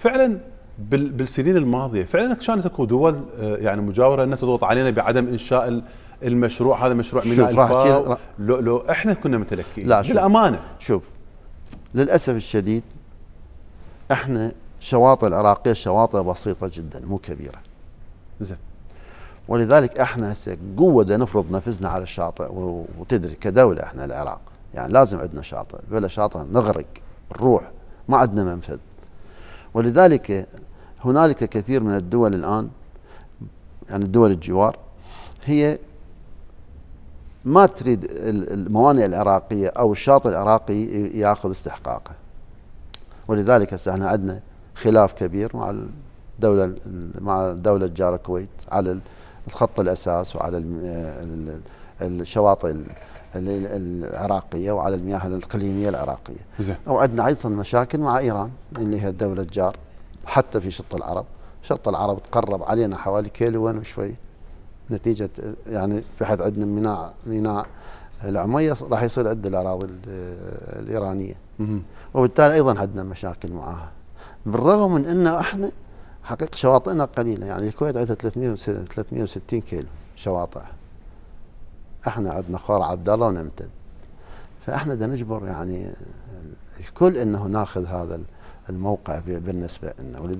فعلا بالسنين الماضيه فعلا كانت اكو دول آه، يعني مجاوره انها تضغط علينا بعدم انشاء المشروع هذا مشروع ميناء الفاو لو, لو احنا كنا متلكين لا شوف بالامانه شوف للاسف الشديد احنا شواطئ العراقيه شواطئ بسيطه جدا مو كبيره زين ولذلك احنا هسه قوه نفرض نفسنا على الشاطئ وتدري كدوله احنا العراق يعني لازم عندنا شاطئ بلا شاطئ نغرق نروح ما عندنا منفذ ولذلك هنالك كثير من الدول الآن يعني الدول الجوار هي ما تريد الموانئ العراقية أو الشاطئ العراقي يأخذ استحقاقه ولذلك هسه احنا عندنا خلاف كبير مع الدولة مع دولة جار الكويت على الخط الأساس وعلى الشواطئ العراقية وعلى المياه الإقليمية العراقية زين. وعندنا أيضا مشاكل مع إيران اللي هي الدولة الجار حتى في شط العرب شط العرب تقرب علينا حوالي كيلوين وشوي نتيجة يعني بحيث عندنا ميناء ميناء العمية راح يصير عند الأراضي الإيرانية وبالتالي أيضا عندنا مشاكل معها بالرغم من أن إحنا حقيقة شواطئنا قليلة يعني الكويت عندها 360 كيلو شواطئ احنا عندنا خور عبد الله ونمتد فاحنا بدنا نجبر يعني الكل انه ناخذ هذا الموقع بالنسبه لنا